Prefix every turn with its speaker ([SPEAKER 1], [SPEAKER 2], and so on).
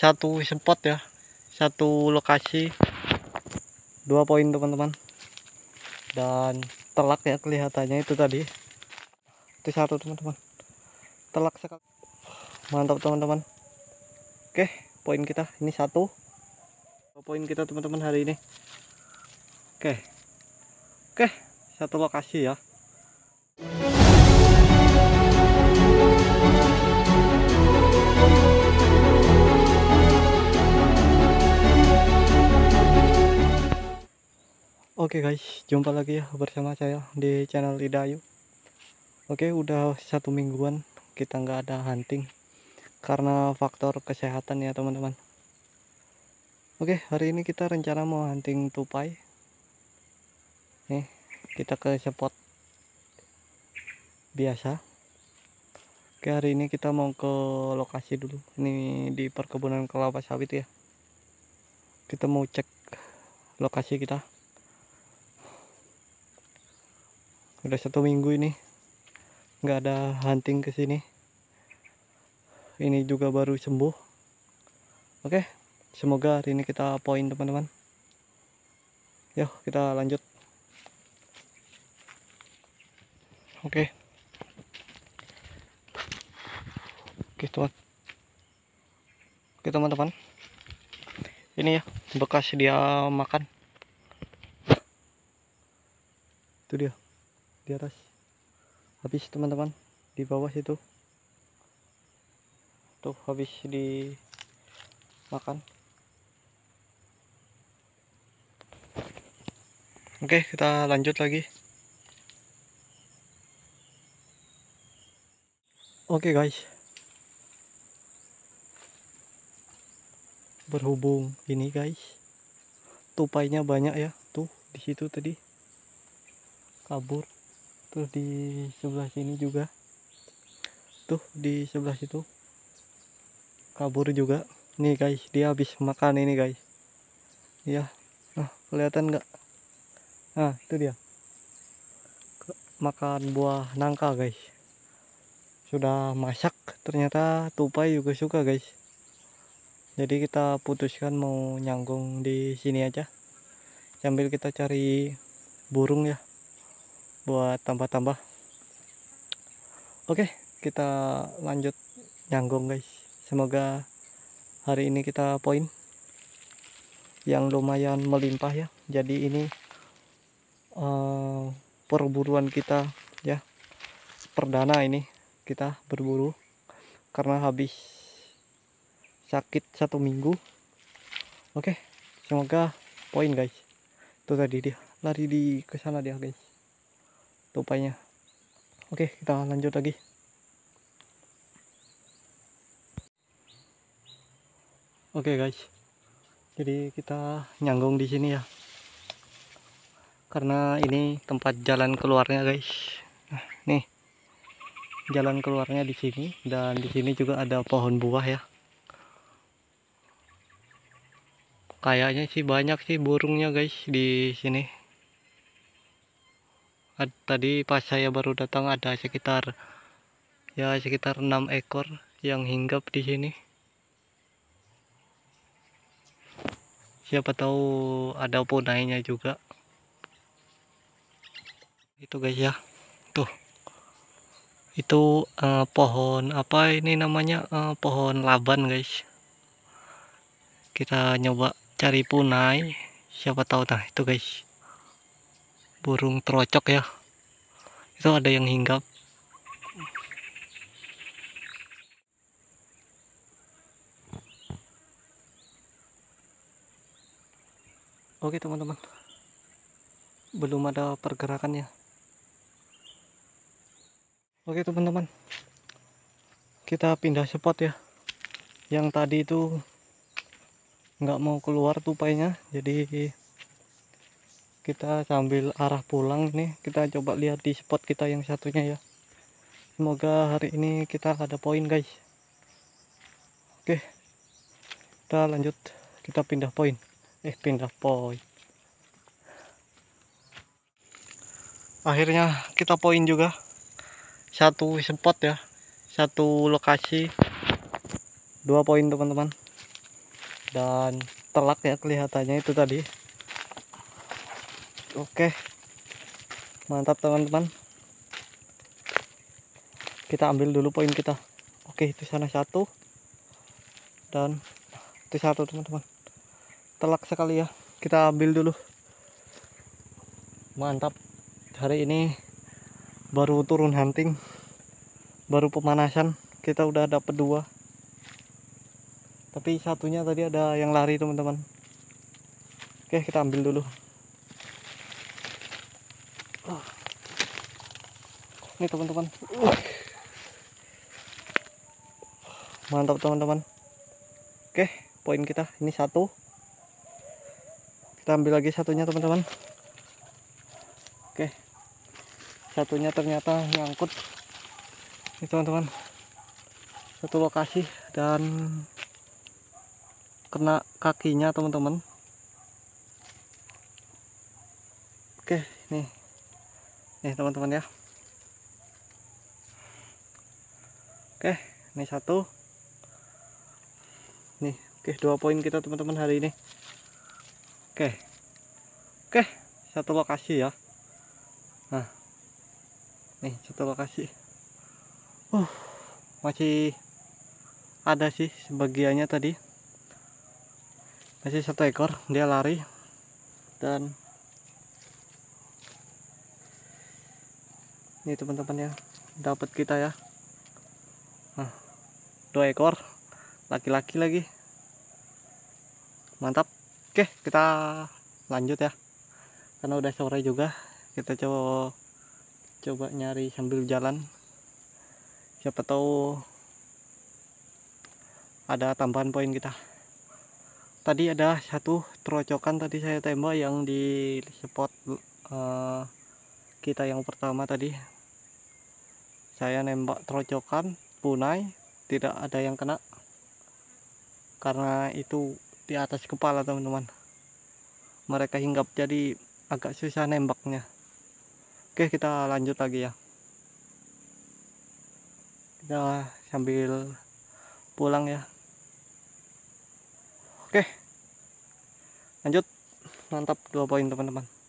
[SPEAKER 1] satu spot ya satu lokasi dua poin teman-teman dan telak ya kelihatannya itu tadi itu satu teman-teman telak sekali mantap teman-teman oke poin kita ini satu poin kita teman-teman hari ini oke oke satu lokasi ya Oke okay guys, jumpa lagi ya bersama saya di channel Lidayu. Oke, okay, udah satu mingguan kita nggak ada hunting karena faktor kesehatan ya teman-teman. Oke, okay, hari ini kita rencana mau hunting tupai. Nih, kita ke spot biasa. Oke, hari ini kita mau ke lokasi dulu. Ini di perkebunan kelapa sawit ya. Kita mau cek lokasi kita. udah satu minggu ini nggak ada hunting ke sini ini juga baru sembuh oke semoga hari ini kita poin teman-teman yuk kita lanjut oke oke okay, teman oke teman-teman ini ya bekas dia makan itu dia di atas habis teman-teman di bawah itu tuh habis dimakan oke kita lanjut lagi oke guys berhubung ini guys tupainya banyak ya tuh di situ tadi kabur terus di sebelah sini juga tuh di sebelah situ kabur juga nih guys dia habis makan ini guys ya nah kelihatan nggak nah itu dia makan buah nangka guys sudah masak ternyata tupai juga suka guys jadi kita putuskan mau nyanggung di sini aja sambil kita cari burung ya buat tambah-tambah oke kita lanjut nyanggong guys semoga hari ini kita poin yang lumayan melimpah ya jadi ini uh, perburuan kita ya perdana ini kita berburu karena habis sakit satu minggu oke semoga poin guys itu tadi dia lari di kesana dia guys tupainya oke kita lanjut lagi oke guys jadi kita nyanggung di sini ya karena ini tempat jalan keluarnya guys nah, nih jalan keluarnya di sini dan di sini juga ada pohon buah ya kayaknya sih banyak sih burungnya guys di sini tadi pas saya baru datang ada sekitar ya sekitar 6 ekor yang hinggap di sini siapa tahu ada punainya juga itu guys ya tuh itu uh, pohon apa ini namanya uh, pohon laban guys kita nyoba cari punai siapa tahu nah itu guys burung terocok ya itu ada yang hinggap oke teman-teman belum ada pergerakannya oke teman-teman kita pindah spot ya yang tadi itu nggak mau keluar tupainya jadi kita sambil arah pulang nih kita coba lihat di spot kita yang satunya ya semoga hari ini kita ada poin guys oke kita lanjut kita pindah poin eh pindah poin akhirnya kita poin juga satu spot ya satu lokasi dua poin teman-teman dan telak ya kelihatannya itu tadi Oke. Mantap teman-teman. Kita ambil dulu poin kita. Oke, itu sana satu. Dan itu satu teman-teman. Telak sekali ya. Kita ambil dulu. Mantap. Hari ini baru turun hunting. Baru pemanasan, kita udah dapet dua. Tapi satunya tadi ada yang lari, teman-teman. Oke, kita ambil dulu. nih teman-teman mantap teman-teman oke poin kita ini satu kita ambil lagi satunya teman-teman oke satunya ternyata nyangkut ini teman-teman satu lokasi dan kena kakinya teman-teman oke nih nih teman-teman ya oke ini satu nih oke dua poin kita teman-teman hari ini oke oke satu lokasi ya nah nih satu lokasi uh masih ada sih sebagiannya tadi masih satu ekor dia lari dan ini teman-teman ya dapat kita ya dua ekor laki-laki lagi mantap oke kita lanjut ya karena udah sore juga kita coba coba nyari sambil jalan siapa tahu ada tambahan poin kita tadi ada satu terocokan tadi saya tembak yang di spot uh, kita yang pertama tadi saya nembak terocokan punai tidak ada yang kena karena itu di atas kepala teman-teman mereka hinggap jadi agak susah nembaknya oke kita lanjut lagi ya kita sambil pulang ya oke lanjut mantap dua poin teman-teman